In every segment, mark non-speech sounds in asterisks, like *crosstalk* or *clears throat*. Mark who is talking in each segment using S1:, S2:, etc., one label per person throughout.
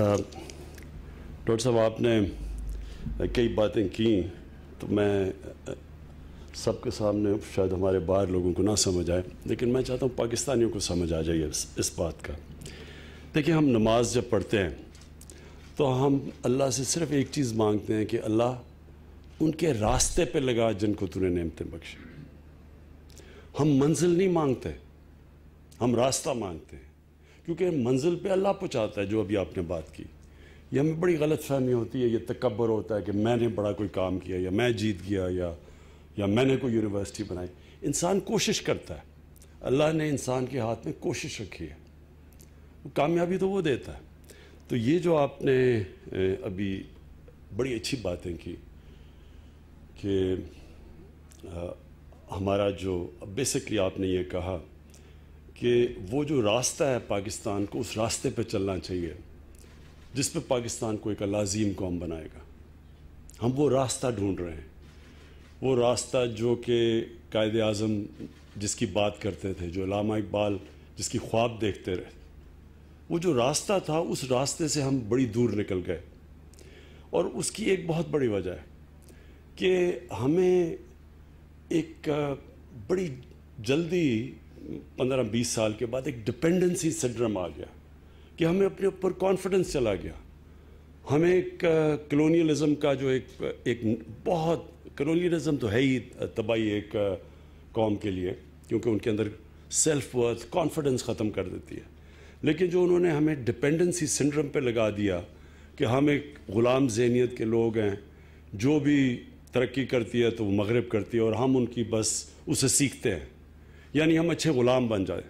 S1: Doctor साहब आपने कई बातें की तो मैं सबके सामने शायद हमारे बाहर लोगों को ना समझ आए लेकिन मैं चाहता हूँ पाकिस्तानियों को समझ आ जाइए इस, इस बात का देखिए हम नमाज जब पढ़ते हैं तो हम अल्लाह से सिर्फ एक चीज़ मांगते हैं कि अल्लाह उनके रास्ते पे लगा जिनको तूने नेमतें बख्शी हम मंजिल नहीं मांगते हम रास्ता मांगते हैं क्योंकि मंजिल पे अल्लाह पहुँचाता है जो अभी आपने बात की यह हमें बड़ी गलत फहमी होती है ये तकबर होता है कि मैंने बड़ा कोई काम किया या मैं जीत गया या या मैंने कोई यूनिवर्सिटी बनाई इंसान कोशिश करता है अल्लाह ने इंसान के हाथ में कोशिश रखी है कामयाबी तो वो देता है तो ये जो आपने अभी बड़ी अच्छी बातें की कि हमारा जो बेसिकली आपने ये कहा कि वो जो रास्ता है पाकिस्तान को उस रास्ते पर चलना चाहिए जिस पर पाकिस्तान को एक लाजीम कौम बनाएगा हम वो रास्ता ढूंढ रहे हैं वो रास्ता जो कि कायद अज़म जिसकी बात करते थे जो लामा इकबाल जिसकी ख्वाब देखते रहे वो जो रास्ता था उस रास्ते से हम बड़ी दूर निकल गए और उसकी एक बहुत बड़ी वजह है कि हमें एक बड़ी जल्दी पंद्रह बीस साल के बाद एक डिपेंडेंसी सिंड्रम आ गया कि हमें अपने ऊपर कॉन्फिडेंस चला गया हमें एक कलोनियलिज्म का जो एक एक बहुत कलोनियलिज्म तो है ही तबाही एक कौम के लिए क्योंकि उनके अंदर सेल्फ वर्थ कॉन्फिडेंस ख़त्म कर देती है लेकिन जो उन्होंने हमें डिपेंडेंसी सिंड्रम पे लगा दिया कि हम एक ग़ुलाम जहनीत के लोग हैं जो भी तरक्की करती है तो वो मगरब करती है और हम उनकी बस उसे सीखते हैं यानी हम अच्छे ग़ुलाम बन जाए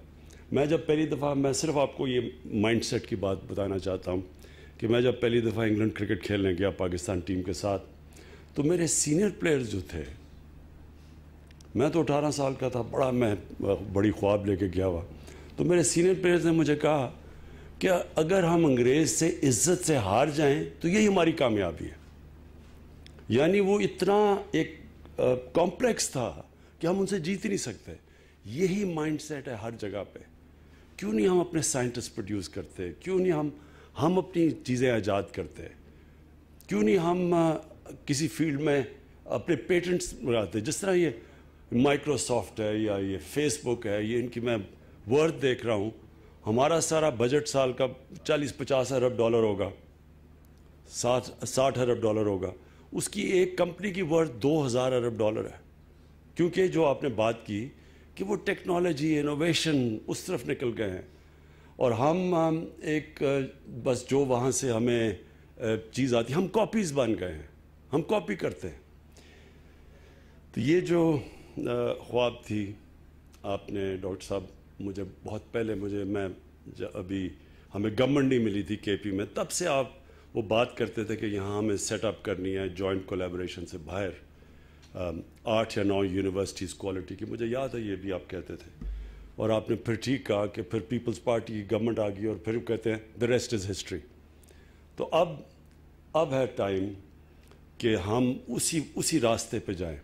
S1: मैं जब पहली दफ़ा मैं सिर्फ आपको ये माइंडसेट की बात बताना चाहता हूँ कि मैं जब पहली दफ़ा इंग्लैंड क्रिकेट खेलने गया पाकिस्तान टीम के साथ तो मेरे सीनियर प्लेयर्स जो थे मैं तो अठारह साल का था बड़ा मैं बड़ी ख्वाब लेके गया हुआ तो मेरे सीनियर प्लेयर्स ने मुझे कहा कि अगर हम अंग्रेज़ से इज्जत से हार जाएं तो यही हमारी कामयाबी है यानी वो इतना एक कॉम्प्लेक्स था कि हम उनसे जीत ही नहीं सकते यही माइंडसेट है हर जगह पे क्यों नहीं हम अपने साइंटिस्ट प्रोड्यूस करते क्यों नहीं हम हम अपनी चीज़ें आज़ाद करते क्यों नहीं हम आ, किसी फील्ड में अपने पेटेंट्स लगाते जिस तरह ये माइक्रोसॉफ्ट है या ये फेसबुक है ये इनकी मैं वर्थ देख रहा हूँ हमारा सारा बजट साल का 40 पचास अरब डॉलर होगा साठ साठ अरब डॉलर होगा उसकी एक कंपनी की वर्थ हज़ार अरब डॉलर है क्योंकि जो आपने बात की कि वो टेक्नोलॉजी इनोवेशन उस तरफ निकल गए हैं और हम, एक बस जो वहाँ से हमें चीज़ आती हम कॉपीज़ बन गए हैं हम कॉपी करते हैं तो ये जो ख्वाब थी आपने डॉक्टर साहब मुझे बहुत पहले मुझे मैं अभी हमें गवर्नमेंट मिली थी केपी में तब से आप वो बात करते थे कि यहाँ हमें सेटअप करनी है जॉइंट कोलेबोरेशन से बाहर Um, आठ या नौ यूनिवर्सिटीज़ क्वालिटी की मुझे याद है ये भी आप कहते थे और आपने फिर ठीक कहा कि फिर पीपल्स पार्टी की गवर्नमेंट आ गई और फिर कहते हैं द रेस्ट इज़ हिस्ट्री तो अब अब है टाइम कि हम उसी उसी रास्ते पे जाएं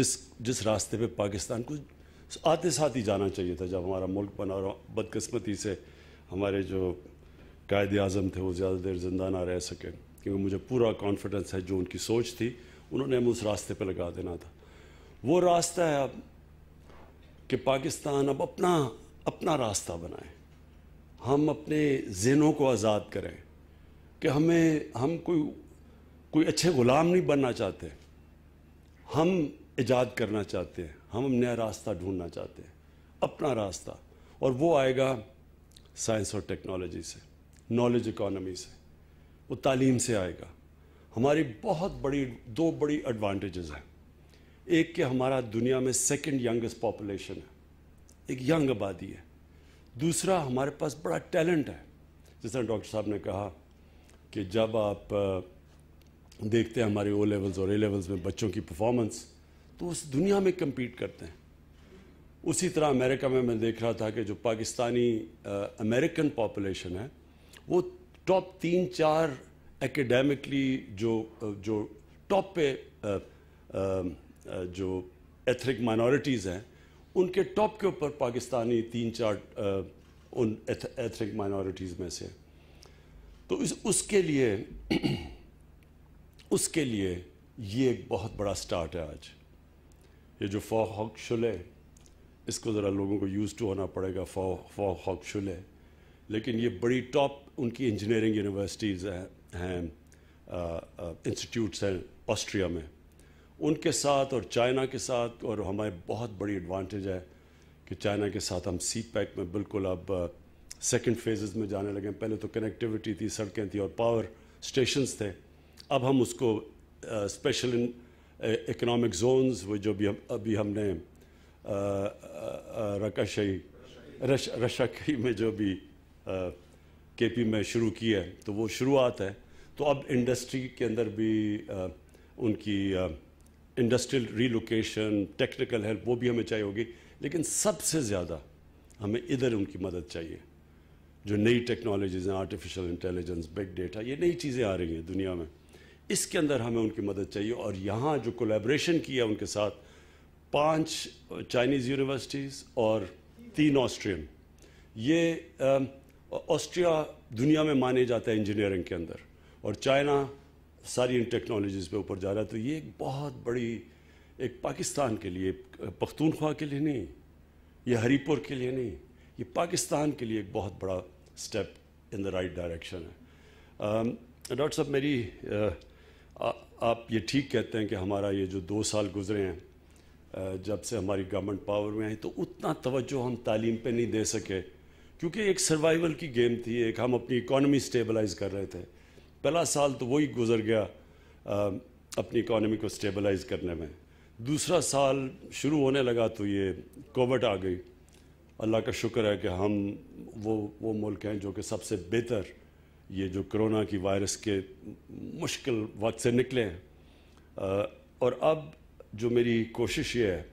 S1: जिस जिस रास्ते पे पाकिस्तान को आते साथ ही जाना चाहिए था जब हमारा मुल्क बना और बदकस्मती से हमारे जो कायद अजम थे वो ज़्यादा देर जिंदा ना रह सकें क्योंकि मुझे पूरा कॉन्फिडेंस है जो उनकी सोच थी उन्होंने हमें उस रास्ते पर लगा देना था वो रास्ता है अब कि पाकिस्तान अब अपना अपना रास्ता बनाए हम अपने जहनों को आज़ाद करें कि हमें हम कोई कोई अच्छे ग़ुलाम नहीं बनना चाहते हम ईजाद करना चाहते हैं हम नया रास्ता ढूंढना चाहते हैं अपना रास्ता और वो आएगा साइंस और टेक्नोलॉजी से नॉलेज इकॉनमी से वो तालीम से आएगा हमारी बहुत बड़ी दो बड़ी एडवांटेजेस हैं एक कि हमारा दुनिया में सेकंड यंगेस्ट पॉपुलेशन है एक यंग आबादी है दूसरा हमारे पास बड़ा टैलेंट है जिस डॉक्टर साहब ने कहा कि जब आप देखते हैं हमारे ओ लेवल्स और ए लेवल्स में बच्चों की परफॉर्मेंस तो उस दुनिया में कम्पीट करते हैं उसी तरह अमेरिका में मैं देख रहा था कि जो पाकिस्तानी अमेरिकन पॉपुलेशन है वो टॉप तीन चार एकेडमिकली जो जो टॉप पे जो एथनिक माइनॉरिटीज़ हैं उनके टॉप के ऊपर पाकिस्तानी तीन चार उन एथनिक माइनॉरिटीज़ में से तो इस उसके लिए *clears throat* उसके लिए ये एक बहुत बड़ा स्टार्ट है आज ये जो फौ हॉक शुले इसको ज़रा लोगों को यूज़ टू होना पड़ेगा फौ फौ हॉक शुले लेकिन ये बड़ी टॉप उनकी इंजीनियरिंग यूनिवर्सिटीज़ हैं हैं इंस्टीट्यूट्स हैं ऑस्ट्रिया में उनके साथ और चाइना के साथ और हमारे बहुत बड़ी एडवांटेज है कि चाइना के साथ हम सी पैक में बिल्कुल अब सेकेंड फेजेस में जाने लगे पहले तो कनेक्टिविटी थी सड़कें थी और पावर स्टेशंस थे अब हम उसको स्पेशल इन इकोनॉमिक जोन्स वो जो भी हम अभी हमने रकाशाही रश रशाखी में जो भी केपी में शुरू की है तो वो शुरुआत है तो अब इंडस्ट्री के अंदर भी आ, उनकी इंडस्ट्रियल रीलोकेशन टेक्निकल हेल्प वो भी हमें चाहिए होगी लेकिन सबसे ज़्यादा हमें इधर उनकी मदद चाहिए जो नई टेक्नोलॉजीज़ हैं आर्टिफिशियल इंटेलिजेंस बिग डेटा ये नई चीज़ें आ रही हैं दुनिया में इसके अंदर हमें उनकी मदद चाहिए और यहाँ जो कोलेब्रेशन किया उनके साथ पांच चाइनीज़ यूनिवर्सिटीज़ और तीन ऑस्ट्रियन ये आ, ऑस्ट्रिया दुनिया में माने जाता है इंजीनियरिंग के अंदर और चाइना सारी इन टेक्नोलॉजीज़ पे ऊपर जा रहा है तो ये एक बहुत बड़ी एक पाकिस्तान के लिए पख्तूनख्वा के लिए नहीं ये हरीपुर के लिए नहीं ये पाकिस्तान के लिए एक बहुत बड़ा step in the right direction है डॉक्टर साहब मेरी आ, आ, आप ये ठीक कहते हैं कि हमारा ये जो दो साल गुजरे हैं जब से हमारी गवर्नमेंट पावर में आई तो उतना तवज्जो हम तालीम पे नहीं दे सके क्योंकि एक सर्वाइवल की गेम थी एक हम अपनी इकोनॉमी स्टेबलाइज कर रहे थे पहला साल तो वही गुजर गया आ, अपनी इकोनॉमी को स्टेबलाइज करने में दूसरा साल शुरू होने लगा तो ये कोविड आ गई अल्लाह का शुक्र है कि हम वो वो मुल्क हैं जो कि सबसे बेहतर ये जो कोरोना की वायरस के मुश्किल वक्त से निकले हैं आ, और अब जो मेरी कोशिश ये है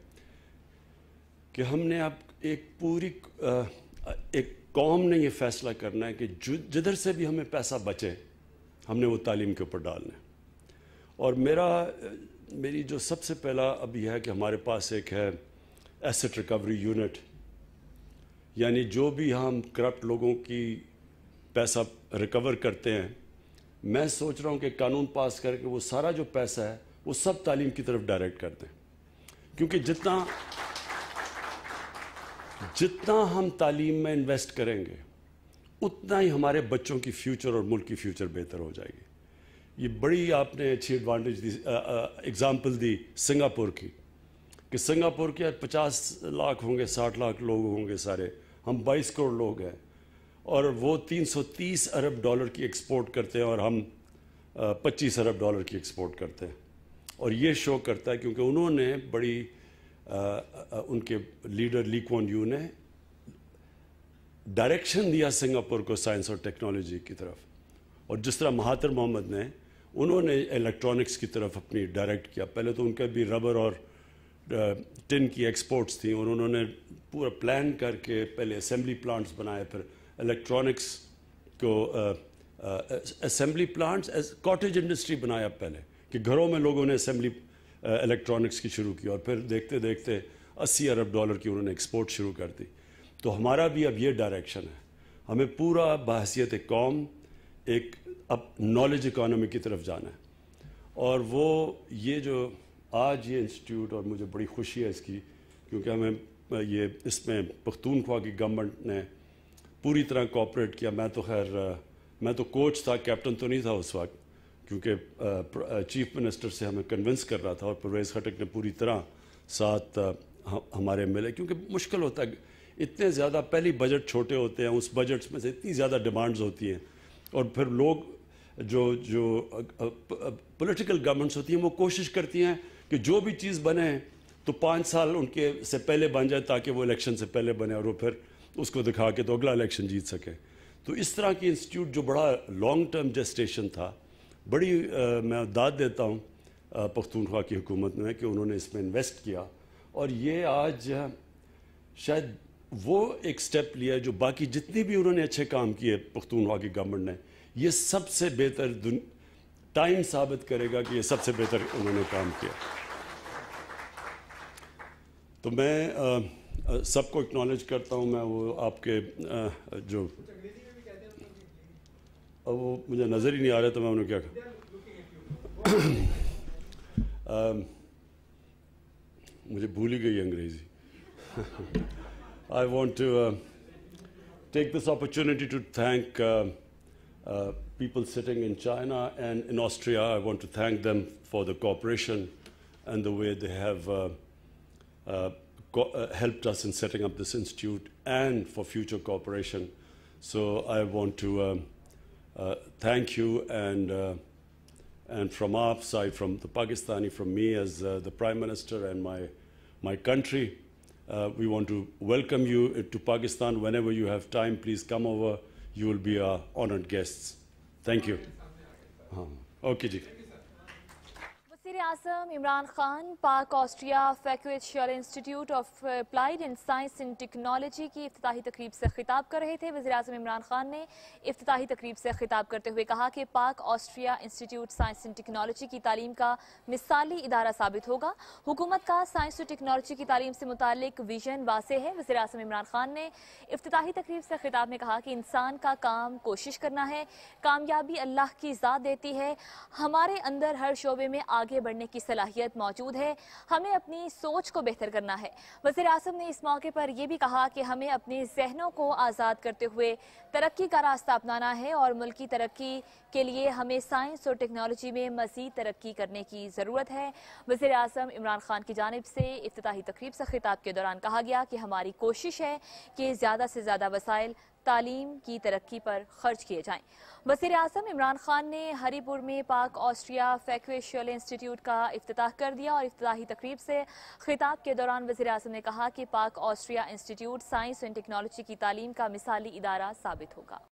S1: कि हमने अब एक पूरी आ, एक कौम ने यह फैसला करना है कि जिधर से भी हमें पैसा बचे हमने वो तालीम के ऊपर डालना है और मेरा मेरी जो सबसे पहला अब यह है कि हमारे पास एक है एसेट रिकवरी यूनिट यानी जो भी हम करप्ट लोगों की पैसा रिकवर करते हैं मैं सोच रहा हूँ कि कानून पास करके वो सारा जो पैसा है वो सब तालीम की तरफ डायरेक्ट कर दें क्योंकि जितना जितना हम तालीम में इन्वेस्ट करेंगे उतना ही हमारे बच्चों की फ्यूचर और मुल्क की फ्यूचर बेहतर हो जाएगी ये बड़ी आपने अच्छी एडवांटेज दी एग्ज़ाम्पल दी सिंगापुर की कि सिंगापुर के पचास लाख होंगे साठ लाख लोग होंगे सारे हम बाईस करोड़ लोग हैं और वो 330 अरब डॉलर की एक्सपोर्ट करते हैं और हम 25 अरब डॉलर की एक्सपोर्ट करते हैं और ये शो करता है क्योंकि उन्होंने बड़ी उनके लीडर लीकॉन यू ने डायरेक्शन दिया सिंगापुर को साइंस और टेक्नोलॉजी की तरफ और जिस तरह महातर मोहम्मद ने उन्होंने इलेक्ट्रॉनिक्स की तरफ अपनी डायरेक्ट किया पहले तो उनका भी रबर और टिन की एक्सपोर्ट्स थी और उन्होंने पूरा प्लान करके पहले असेंबली प्लांट्स बनाए फिर इलेक्ट्रॉनिक्स को असेंबली प्लांट्स कॉटेज इंडस्ट्री बनाया पहले कि घरों में लोगों ने असेंबली इलेक्ट्रॉनिक्स की शुरू की और फिर देखते देखते अस्सी अरब डॉलर की उन्होंने एक्सपोर्ट शुरू कर दी तो हमारा भी अब ये डायरेक्शन है हमें पूरा बाहसीत कौम एक अब नॉलेज इकानमी की तरफ जाना है और वो ये जो आज ये इंस्टीट्यूट और मुझे बड़ी खुशी है इसकी क्योंकि हमें ये इसमें पख्तूनख्वा की गवर्नमेंट ने पूरी तरह कॉपरेट किया मैं तो खैर मैं तो कोच था कैप्टन तो नहीं था उस वक्त क्योंकि चीफ मिनिस्टर से हमें कन्विंस कर रहा था और परवेज़ खटक ने पूरी तरह साथ हमारे मिले क्योंकि मुश्किल होता है इतने ज़्यादा पहली बजट छोटे होते हैं उस बजट्स में से इतनी ज़्यादा डिमांड्स होती हैं और फिर लोग जो जो पॉलिटिकल गवर्नमेंट्स होती हैं वो कोशिश करती हैं कि जो भी चीज़ बने तो पाँच साल उनके से पहले बन जाए ताकि वो इलेक्शन से पहले बने और वो फिर उसको दिखा के तो अगला इलेक्शन जीत सकें तो इस तरह की इंस्टीट्यूट जो बड़ा लॉन्ग टर्म जस्टेशन था बड़ी मैं दाद देता हूँ पख्तूनख्वा की हुकूमत में कि उन्होंने इसमें इन्वेस्ट किया और ये आज शायद वो एक स्टेप लिया जो बाकी जितनी भी उन्होंने अच्छे काम किए पख्तूनख्वा की गवर्नमेंट ने यह सबसे बेहतर टाइम साबित करेगा कि ये सबसे बेहतर उन्होंने काम किया तो मैं सबको एक्नॉलेज करता हूँ मैं वो आपके आ, जो I want to uh, take this opportunity to thank uh, uh, people sitting in China and in Austria. I want to thank them for the cooperation and the way they have helped us in setting up this institute and for future cooperation. So I want to um, uh, thank you and uh, and from our side, from the Pakistani, from me as uh, the Prime Minister and my, my country, uh, we want to welcome you to Pakistan. Whenever you have time, please come over. You will be our honored guests. Thank you. Um, okay, Ji.
S2: Azam Imran Khan Pak Austria फैक्चुअल institute of applied and science and technology की अफ्ताही तकरीब से खिताब कर रहे थे वजी अजम इमरान खान ने अफ्ताही तकरीब से खिताब करते हुए कहा कि Pak Austria institute science and technology की तालीम का मिसाली इदारा साबित होगा हुकूमत का साइंस और टेक्नोलॉजी की तालीम से मुतक विजन वासे है वजी अजम इमरान खान ने अफ्ताही तकरीब से खिताब में कहा कि इंसान का काम कोशिश करना है कामयाबी अल्लाह की ज़ात देती है हमारे अंदर हर शोबे में आगे बढ़ने की सलाहियत मौजूद है हमें अपनी सोच को बेहतर करना है वजीर अजम ने इस मौके पर यह भी कहा कि हमें अपने जहनों को आज़ाद करते हुए तरक्की का रास्ता अपनाना है और मुल्क की तरक्की के लिए हमें साइंस और टेक्नोलॉजी में मजीद तरक्की करने की ज़रूरत है वजीर अजम इमरान खान की जानब से अफ्ती तकरीब से खिताब के दौरान कहा गया कि हमारी कोशिश है कि ज़्यादा से ज़्यादा वसाइल तालीम की तरक्की पर खर्च किए जाएं। वजीर अजम इमरान खान ने हरीपुर में पाक ऑस्ट्रिया फैक्वेशियल इंस्टीट्यूट का अफ्ताह कर दिया और अफ्ताही तकरीब से खिताब के दौरान वजीर अजम ने कहा कि Pak Austria institute science and technology की तालीम का मिसाली इदारा साबित होगा